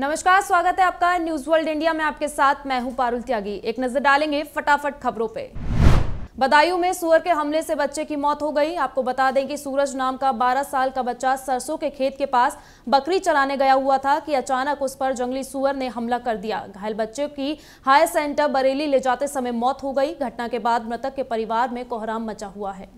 नमस्कार स्वागत है आपका न्यूज वर्ल्ड इंडिया में आपके साथ मैं हूं पारुल त्यागी एक नजर डालेंगे फटाफट खबरों पे बदायूं में सुअर के हमले से बच्चे की मौत हो गई आपको बता दें कि सूरज नाम का 12 साल का बच्चा सरसों के खेत के पास बकरी चलाने गया हुआ था कि अचानक उस पर जंगली सुअर ने हमला कर दिया घायल बच्चे की हायर सेंटर बरेली ले जाते समय मौत हो गई घटना के बाद मृतक के परिवार में कोहराम मचा हुआ है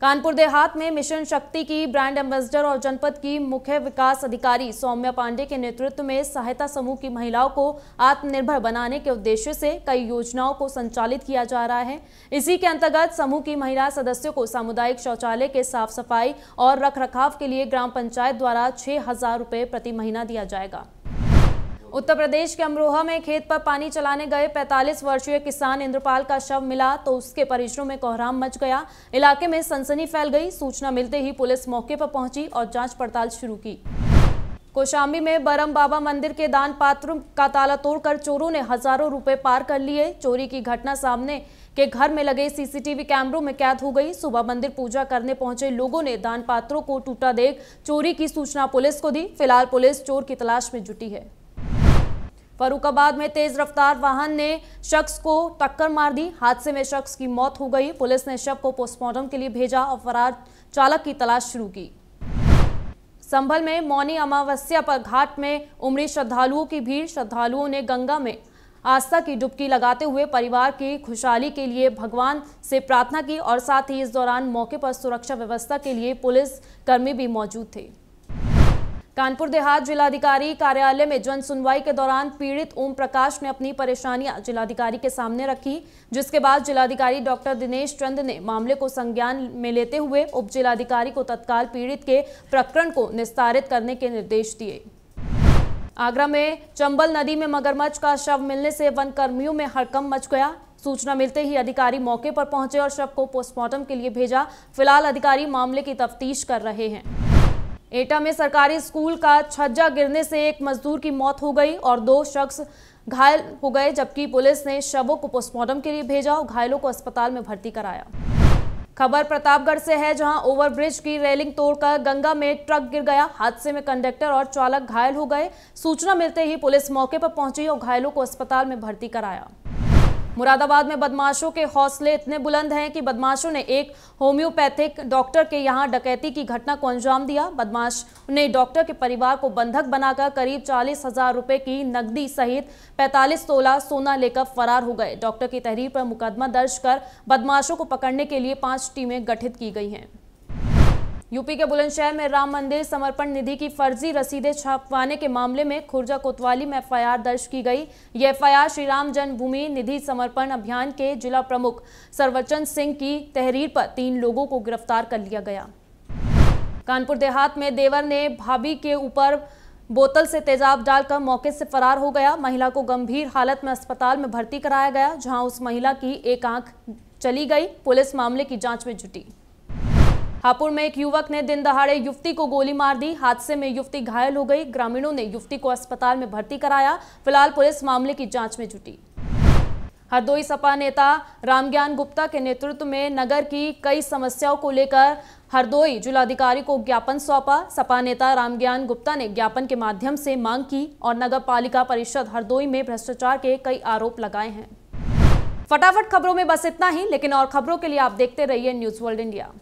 कानपुर देहात में मिशन शक्ति की ब्रांड एम्बेसडर और जनपद की मुख्य विकास अधिकारी सौम्या पांडे के नेतृत्व में सहायता समूह की महिलाओं को आत्मनिर्भर बनाने के उद्देश्य से कई योजनाओं को संचालित किया जा रहा है इसी के अंतर्गत समूह की महिला सदस्यों को सामुदायिक शौचालय के साफ सफाई और रख रखाव के लिए ग्राम पंचायत द्वारा छह हजार प्रति महीना दिया जाएगा उत्तर प्रदेश के अमरोहा में खेत पर पानी चलाने गए 45 वर्षीय किसान इंद्रपाल का शव मिला तो उसके परिजनों में कोहराम मच गया इलाके में सनसनी फैल गई सूचना मिलते ही पुलिस मौके पर पहुंची और जांच पड़ताल शुरू की कोशाम्बी में बरम बाबा मंदिर के दान पात्र का ताला तोड़कर चोरों ने हजारों रुपए पार कर लिए चोरी की घटना सामने के घर में लगे सीसीटीवी कैमरों में कैद हो गई सुबह मंदिर पूजा करने पहुंचे लोगों ने दान पात्रों को टूटा देख चोरी की सूचना पुलिस को दी फिलहाल पुलिस चोर की तलाश में जुटी है फरुखाबाद में तेज रफ्तार वाहन ने शख्स को टक्कर मार दी हादसे में शख्स की मौत हो गई पुलिस ने शव को पोस्टमार्टम के लिए भेजा और फरार चालक की तलाश शुरू की संभल में मौनी अमावस्या पर घाट में उमड़ी श्रद्धालुओं की भीड़ श्रद्धालुओं ने गंगा में आस्था की डुबकी लगाते हुए परिवार की खुशहाली के लिए भगवान से प्रार्थना की और साथ ही इस दौरान मौके पर सुरक्षा व्यवस्था के लिए पुलिस कर्मी भी मौजूद थे कानपुर देहात जिलाधिकारी कार्यालय में जन सुनवाई के दौरान पीड़ित ओम प्रकाश ने अपनी परेशानियां जिलाधिकारी के सामने रखी जिसके बाद जिलाधिकारी डॉक्टर दिनेश चंद ने मामले को संज्ञान में लेते हुए उप जिलाधिकारी को तत्काल पीड़ित के प्रकरण को निस्तारित करने के निर्देश दिए आगरा में चंबल नदी में मगरमच्छ का शव मिलने से वन कर्मियों में हड़कम मच गया सूचना मिलते ही अधिकारी मौके पर पहुंचे और शव को पोस्टमार्टम के लिए भेजा फिलहाल अधिकारी मामले की तफ्तीश कर रहे हैं एटा में सरकारी स्कूल का छज्जा गिरने से एक मजदूर की मौत हो गई और दो शख्स घायल हो गए जबकि पुलिस ने शवों को पोस्टमार्टम के लिए भेजा और घायलों को अस्पताल में भर्ती कराया खबर प्रतापगढ़ से है जहां ओवरब्रिज की रेलिंग तोड़कर गंगा में ट्रक गिर गया हादसे में कंडक्टर और चालक घायल हो गए सूचना मिलते ही पुलिस मौके पर पहुंची और घायलों को अस्पताल में भर्ती कराया मुरादाबाद में बदमाशों के हौसले इतने बुलंद हैं कि बदमाशों ने एक होम्योपैथिक डॉक्टर के यहाँ डकैती की घटना को अंजाम दिया बदमाश ने डॉक्टर के परिवार को बंधक बनाकर करीब चालीस हजार रुपए की नकदी सहित 45 तोला सोना लेकर फरार हो गए डॉक्टर की तहरीर पर मुकदमा दर्ज कर बदमाशों को पकड़ने के लिए पांच टीमें गठित की गई हैं यूपी के बुलंदशहर में राम मंदिर समर्पण निधि की फर्जी रसीदें छापवाने के मामले में खुर्जा कोतवाली में एफआईआर दर्ज की गई यह एफआईआर श्री राम जन्मभूमि निधि समर्पण अभियान के जिला प्रमुख सरवचन सिंह की तहरीर पर तीन लोगों को गिरफ्तार कर लिया गया कानपुर देहात में देवर ने भाभी के ऊपर बोतल से तेजाब डालकर मौके से फरार हो गया महिला को गंभीर हालत में अस्पताल में भर्ती कराया गया जहां उस महिला की एक आंख चली गई पुलिस मामले की जांच में जुटी हापुड़ में एक युवक ने दिन दहाड़े युवती को गोली मार दी हादसे में युवती घायल हो गई ग्रामीणों ने युवती को अस्पताल में भर्ती कराया फिलहाल पुलिस मामले की जांच में जुटी हरदोई सपा नेता रामज्ञान गुप्ता के नेतृत्व में नगर की कई समस्याओं को लेकर हरदोई जिलाधिकारी को ज्ञापन सौंपा सपा नेता रामज्ञान गुप्ता ने ज्ञापन के माध्यम से मांग की और नगर पालिका परिषद हरदोई में भ्रष्टाचार के कई आरोप लगाए हैं फटाफट खबरों में बस इतना ही लेकिन और खबरों के लिए आप देखते रहिए न्यूज वर्ल्ड इंडिया